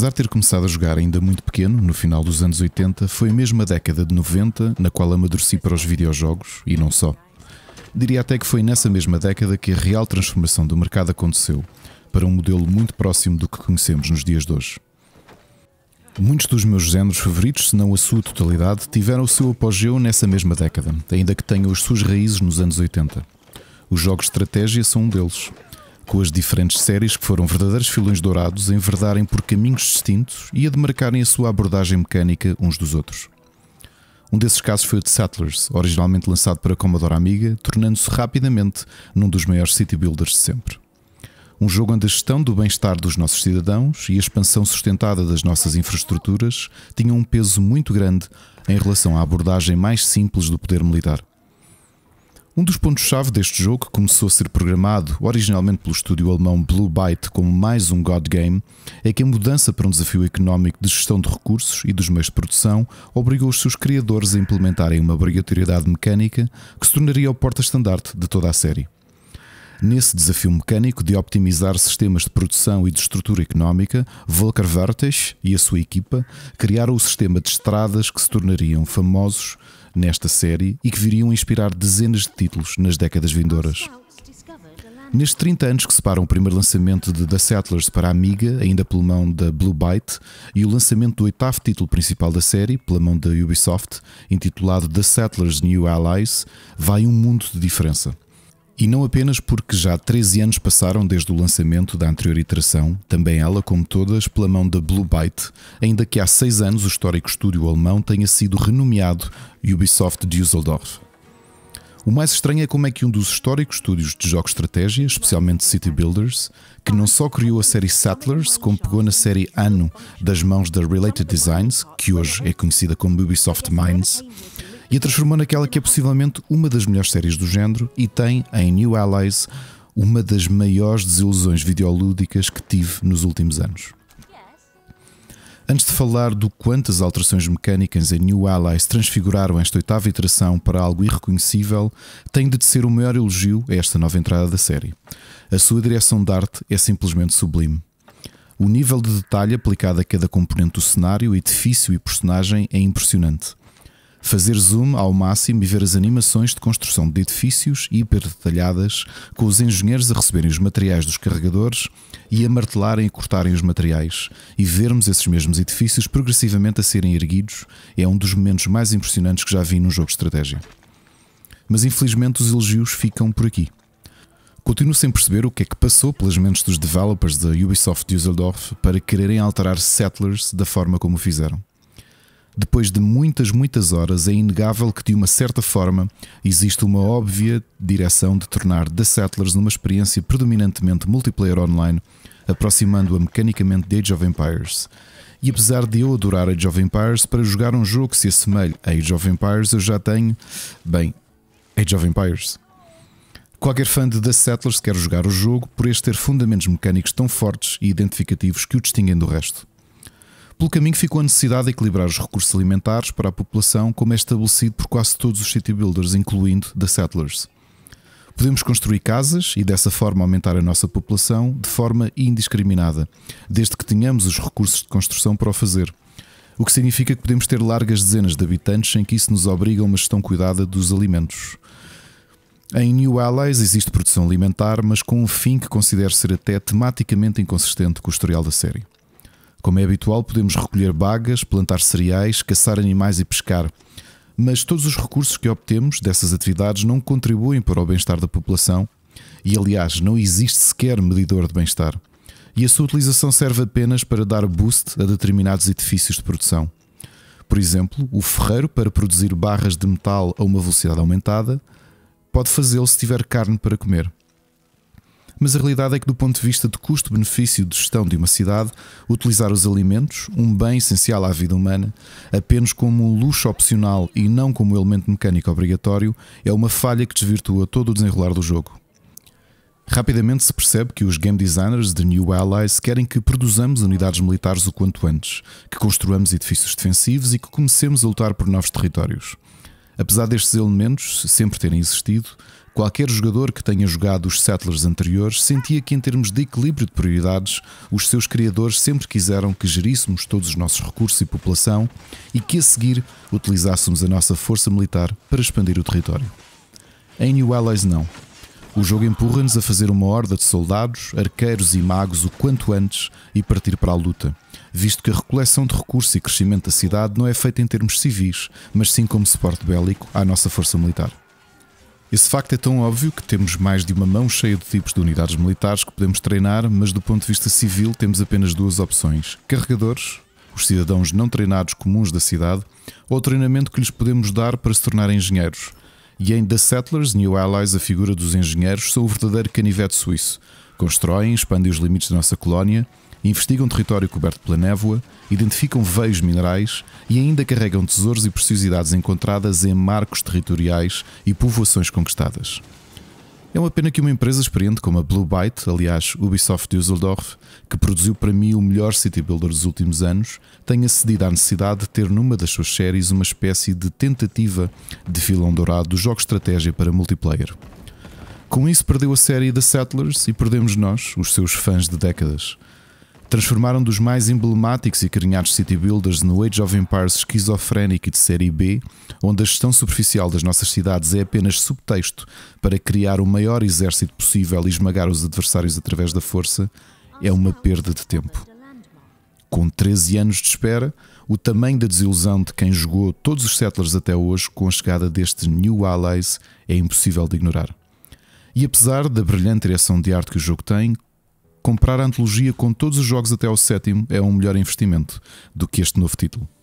Apesar de ter começado a jogar ainda muito pequeno, no final dos anos 80, foi a mesma década de 90 na qual amadureci para os videojogos e não só. Diria até que foi nessa mesma década que a real transformação do mercado aconteceu, para um modelo muito próximo do que conhecemos nos dias de hoje. Muitos dos meus géneros favoritos, se não a sua totalidade, tiveram o seu apogeu nessa mesma década, ainda que tenham as suas raízes nos anos 80. Os jogos de estratégia são um deles com as diferentes séries que foram verdadeiros filões dourados a enverdarem por caminhos distintos e a demarcarem a sua abordagem mecânica uns dos outros. Um desses casos foi o de Settlers, originalmente lançado para Commodore Amiga, tornando-se rapidamente num dos maiores city builders de sempre. Um jogo onde a gestão do bem-estar dos nossos cidadãos e a expansão sustentada das nossas infraestruturas tinham um peso muito grande em relação à abordagem mais simples do poder militar. Um dos pontos-chave deste jogo, que começou a ser programado originalmente pelo estúdio alemão Blue Byte como mais um God Game, é que a mudança para um desafio económico de gestão de recursos e dos meios de produção obrigou os seus criadores a implementarem uma obrigatoriedade mecânica que se tornaria o porta-estandarte de toda a série. Nesse desafio mecânico de optimizar sistemas de produção e de estrutura económica, Volker Vertes e a sua equipa criaram o sistema de estradas que se tornariam famosos nesta série e que viriam a inspirar dezenas de títulos nas décadas vindouras. Nestes 30 anos que separam o primeiro lançamento de The Settlers para a Amiga, ainda pela mão da Blue Byte, e o lançamento do oitavo título principal da série, pela mão da Ubisoft, intitulado The Settlers New Allies, vai um mundo de diferença. E não apenas porque já 13 anos passaram desde o lançamento da anterior iteração, também ela, como todas, pela mão da Blue Byte, ainda que há 6 anos o histórico estúdio alemão tenha sido renomeado Ubisoft Düsseldorf. O mais estranho é como é que um dos históricos estúdios de jogos estratégia, especialmente City Builders, que não só criou a série Settlers, como pegou na série Anno das mãos da Related Designs, que hoje é conhecida como Ubisoft Minds, e a transformou naquela que é possivelmente uma das melhores séries do género e tem em New Allies uma das maiores desilusões videolúdicas que tive nos últimos anos. Antes de falar do quanto as alterações mecânicas em New Allies transfiguraram esta oitava iteração para algo irreconhecível, tenho de ser o maior elogio a esta nova entrada da série. A sua direção de arte é simplesmente sublime. O nível de detalhe aplicado a cada componente do cenário, edifício e personagem é impressionante fazer zoom ao máximo e ver as animações de construção de edifícios hiper detalhadas, com os engenheiros a receberem os materiais dos carregadores e a martelarem e cortarem os materiais, e vermos esses mesmos edifícios progressivamente a serem erguidos, é um dos momentos mais impressionantes que já vi num jogo de estratégia. Mas infelizmente os elogios ficam por aqui. Continuo sem perceber o que é que passou pelas mentes dos developers da Ubisoft Düsseldorf para quererem alterar Settlers da forma como o fizeram. Depois de muitas, muitas horas, é inegável que, de uma certa forma, existe uma óbvia direção de tornar The Settlers numa experiência predominantemente multiplayer online, aproximando-a mecanicamente de Age of Empires. E apesar de eu adorar Age of Empires, para jogar um jogo que se assemelhe a Age of Empires, eu já tenho, bem, Age of Empires. Qualquer fã de The Settlers quer jogar o jogo por este ter fundamentos mecânicos tão fortes e identificativos que o distinguem do resto. Pelo caminho ficou a necessidade de equilibrar os recursos alimentares para a população, como é estabelecido por quase todos os city builders, incluindo The Settlers. Podemos construir casas e dessa forma aumentar a nossa população de forma indiscriminada, desde que tenhamos os recursos de construção para o fazer. O que significa que podemos ter largas dezenas de habitantes sem que isso nos obrigue a uma gestão cuidada dos alimentos. Em New Allies existe produção alimentar, mas com um fim que considero ser até tematicamente inconsistente com o historial da série. Como é habitual, podemos recolher bagas, plantar cereais, caçar animais e pescar. Mas todos os recursos que obtemos dessas atividades não contribuem para o bem-estar da população e, aliás, não existe sequer medidor de bem-estar. E a sua utilização serve apenas para dar boost a determinados edifícios de produção. Por exemplo, o ferreiro, para produzir barras de metal a uma velocidade aumentada, pode fazê-lo se tiver carne para comer mas a realidade é que, do ponto de vista de custo-benefício de gestão de uma cidade, utilizar os alimentos, um bem essencial à vida humana, apenas como um luxo opcional e não como elemento mecânico obrigatório, é uma falha que desvirtua todo o desenrolar do jogo. Rapidamente se percebe que os game designers de New Allies querem que produzamos unidades militares o quanto antes, que construamos edifícios defensivos e que comecemos a lutar por novos territórios. Apesar destes elementos sempre terem existido, Qualquer jogador que tenha jogado os Settlers anteriores sentia que, em termos de equilíbrio de prioridades, os seus criadores sempre quiseram que geríssemos todos os nossos recursos e população e que, a seguir, utilizássemos a nossa força militar para expandir o território. Em New Allies, não. O jogo empurra-nos a fazer uma horda de soldados, arqueiros e magos o quanto antes e partir para a luta, visto que a recoleção de recursos e crescimento da cidade não é feita em termos civis, mas sim como suporte bélico à nossa força militar. Esse facto é tão óbvio que temos mais de uma mão cheia de tipos de unidades militares que podemos treinar, mas do ponto de vista civil temos apenas duas opções: carregadores, os cidadãos não treinados comuns da cidade, ou treinamento que lhes podemos dar para se tornar engenheiros. E em The Settlers New Allies, a figura dos engenheiros são o verdadeiro canivete suíço. Constroem, expandem os limites da nossa colónia investigam território coberto pela névoa, identificam veios minerais e ainda carregam tesouros e preciosidades encontradas em marcos territoriais e povoações conquistadas. É uma pena que uma empresa experiente como a Blue Byte, aliás Ubisoft Düsseldorf, que produziu para mim o melhor city builder dos últimos anos, tenha cedido à necessidade de ter numa das suas séries uma espécie de tentativa de filão dourado do jogo estratégia para multiplayer. Com isso perdeu a série The Settlers e perdemos nós, os seus fãs de décadas transformaram dos mais emblemáticos e carinhados city builders no Age of Empires esquizofrénico e de série B, onde a gestão superficial das nossas cidades é apenas subtexto para criar o maior exército possível e esmagar os adversários através da força, é uma perda de tempo. Com 13 anos de espera, o tamanho da desilusão de quem jogou todos os Settlers até hoje com a chegada destes New Allies é impossível de ignorar. E apesar da brilhante direção de arte que o jogo tem, comprar a antologia com todos os jogos até ao sétimo é um melhor investimento do que este novo título.